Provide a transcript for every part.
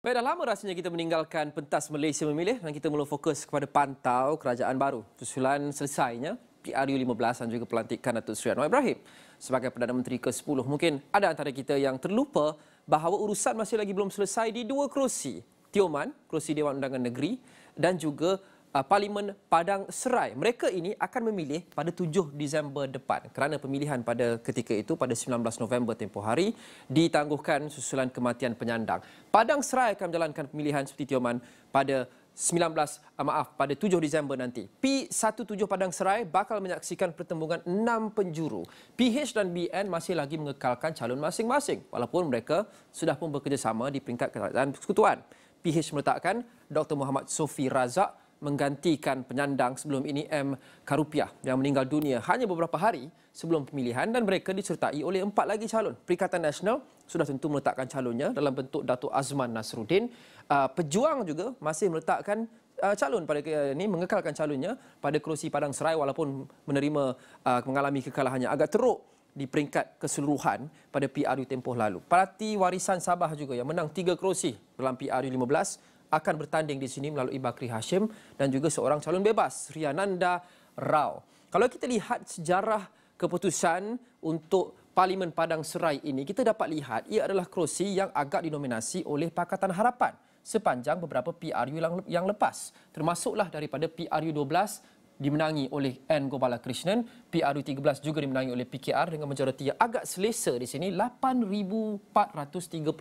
Baik, dah lama rasanya kita meninggalkan pentas Malaysia memilih dan kita mula fokus kepada pantau kerajaan baru. Susulan selesainya PRU15 dan juga pelantikan Datuk Seri Anwar Ibrahim sebagai Perdana Menteri ke-10. Mungkin ada antara kita yang terlupa bahawa urusan masih lagi belum selesai di dua kerusi. Tioman, kerusi Dewan Undangan Negeri dan juga Uh, Parlimen Padang Serai. Mereka ini akan memilih pada 7 Disember depan kerana pemilihan pada ketika itu pada 19 November tempoh hari ditangguhkan susulan kematian penyandang. Padang Serai akan menjalankan pemilihan seperti Tioman pada 19 ah, maaf pada 7 Disember nanti. P17 Padang Serai bakal menyaksikan pertembungan enam penjuru. PH dan BN masih lagi mengekalkan calon masing-masing walaupun mereka sudah pun bekerjasama di peringkat kerajaan persekutuan. PH meletakkan Dr. Muhammad Sofi Razak menggantikan penyandang sebelum ini M. Karupiah yang meninggal dunia hanya beberapa hari sebelum pemilihan dan mereka disertai oleh empat lagi calon. Perikatan Nasional sudah tentu meletakkan calonnya dalam bentuk Datuk Azman Nasruddin. Ah, pejuang juga masih meletakkan ah, calon pada kali ini mengekalkan calonnya pada kerusi Padang Serai walaupun menerima ah, mengalami kekalahannya agak teruk di peringkat keseluruhan pada PRU tempoh lalu. Parti Warisan Sabah juga yang menang tiga kerusi dalam PRU 15 akan bertanding di sini melalui Bakri Hashim dan juga seorang calon bebas, Riananda Rao. Kalau kita lihat sejarah keputusan untuk Parlimen Padang Serai ini, kita dapat lihat ia adalah kerusi yang agak dinominasi oleh Pakatan Harapan sepanjang beberapa PRU yang, lepas. Termasuklah daripada PRU 12 dimenangi oleh N. Gopala Krishnan, PRU 13 juga dimenangi oleh PKR dengan majoriti yang agak selesa di sini, 8,437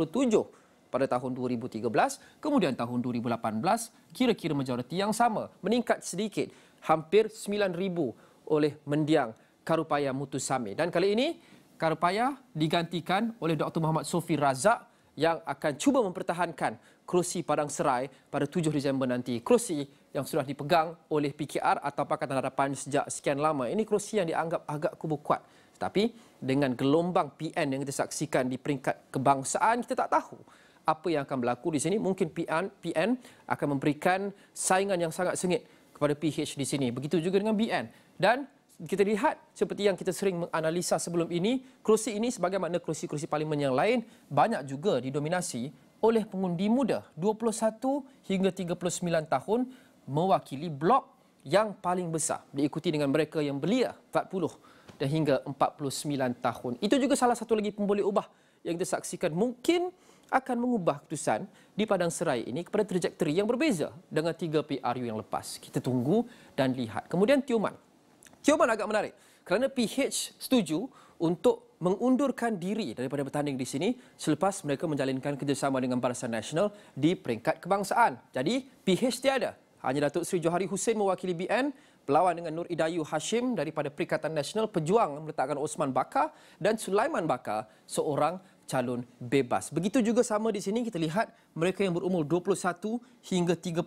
pada tahun 2013 kemudian tahun 2018 kira-kira majoriti yang sama meningkat sedikit hampir 9000 oleh mendiang Karupaya Mutusami dan kali ini Karupaya digantikan oleh Dr. Muhammad Sofi Razak yang akan cuba mempertahankan kerusi Padang Serai pada 7 Disember nanti. Kerusi yang sudah dipegang oleh PKR atau Pakatan Harapan sejak sekian lama. Ini kerusi yang dianggap agak kubu kuat. Tetapi dengan gelombang PN yang kita saksikan di peringkat kebangsaan, kita tak tahu apa yang akan berlaku di sini mungkin PN PN akan memberikan saingan yang sangat sengit kepada PH di sini begitu juga dengan BN dan kita lihat seperti yang kita sering menganalisa sebelum ini kerusi ini sebagaimana kerusi-kerusi parlimen yang lain banyak juga didominasi oleh pengundi muda 21 hingga 39 tahun mewakili blok yang paling besar diikuti dengan mereka yang belia 40 dan hingga 49 tahun. Itu juga salah satu lagi pemboleh ubah yang kita saksikan mungkin akan mengubah keputusan di Padang Serai ini kepada trajektori yang berbeza dengan 3 PRU yang lepas. Kita tunggu dan lihat. Kemudian Tioman. Tioman agak menarik kerana PH setuju untuk mengundurkan diri daripada bertanding di sini selepas mereka menjalinkan kerjasama dengan Barisan Nasional di peringkat kebangsaan. Jadi PH tiada. Hanya Datuk Seri Johari Hussein mewakili BN berlawan dengan Nur Idayu Hashim daripada Perikatan Nasional Pejuang meletakkan Osman Bakar dan Sulaiman Bakar seorang calon bebas. Begitu juga sama di sini kita lihat mereka yang berumur 21 hingga 39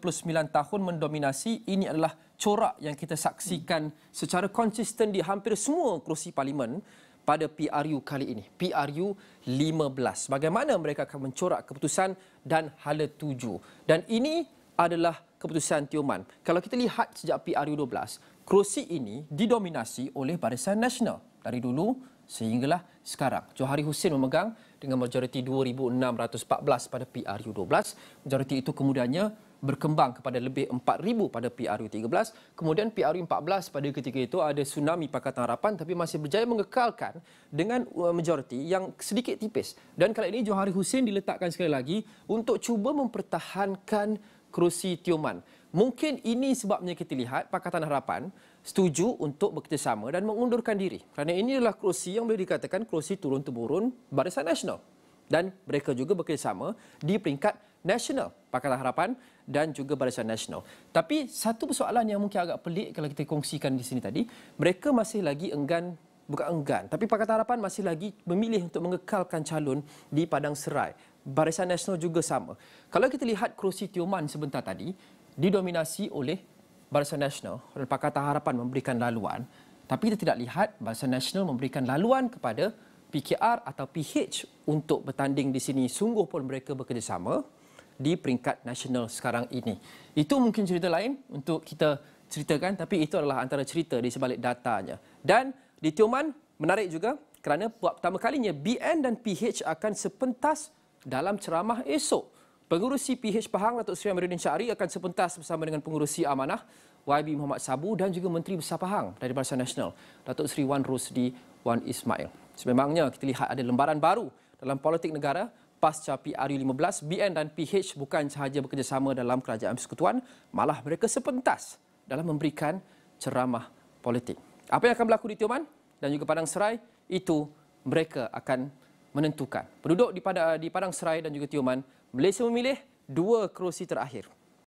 tahun mendominasi. Ini adalah corak yang kita saksikan secara konsisten di hampir semua kerusi parlimen pada PRU kali ini. PRU 15. Bagaimana mereka akan mencorak keputusan dan hala tuju. Dan ini adalah keputusan Tioman. Kalau kita lihat sejak PRU 12, kerusi ini didominasi oleh Barisan Nasional. Dari dulu sehinggalah sekarang. Johari Hussein memegang dengan majoriti 2,614 pada PRU-12. Majoriti itu kemudiannya berkembang kepada lebih 4,000 pada PRU-13. Kemudian PRU-14 pada ketika itu ada tsunami Pakatan Harapan tapi masih berjaya mengekalkan dengan uh, majoriti yang sedikit tipis. Dan kali ini Johari Hussein diletakkan sekali lagi untuk cuba mempertahankan kerusi Tioman. Mungkin ini sebabnya kita lihat Pakatan Harapan setuju untuk bekerjasama dan mengundurkan diri. Kerana ini adalah kerusi yang boleh dikatakan kerusi turun-temurun Barisan Nasional. Dan mereka juga bekerjasama di peringkat nasional, Pakatan Harapan dan juga Barisan Nasional. Tapi satu persoalan yang mungkin agak pelik kalau kita kongsikan di sini tadi, mereka masih lagi enggan, bukan enggan, tapi Pakatan Harapan masih lagi memilih untuk mengekalkan calon di Padang Serai. Barisan Nasional juga sama. Kalau kita lihat kerusi Tioman sebentar tadi, didominasi oleh Barisan Nasional oleh Pakatan Harapan memberikan laluan tapi kita tidak lihat Barisan Nasional memberikan laluan kepada PKR atau PH untuk bertanding di sini sungguh pun mereka bekerjasama di peringkat nasional sekarang ini. Itu mungkin cerita lain untuk kita ceritakan tapi itu adalah antara cerita di sebalik datanya. Dan di Tioman menarik juga kerana buat pertama kalinya BN dan PH akan sepentas dalam ceramah esok Pengurusi PH Pahang Datuk Seri Amiruddin Syari akan sepentas bersama dengan pengurusi amanah YB Muhammad Sabu dan juga Menteri Besar Pahang dari Barisan Nasional Datuk Seri Wan Rosdi Wan Ismail. Sememangnya kita lihat ada lembaran baru dalam politik negara pasca PRU15, BN dan PH bukan sahaja bekerjasama dalam kerajaan persekutuan, malah mereka sepentas dalam memberikan ceramah politik. Apa yang akan berlaku di Tioman dan juga Padang Serai, itu mereka akan menentukan. Penduduk di Padang Serai dan juga Tioman Malaysia memilih dua kerusi terakhir.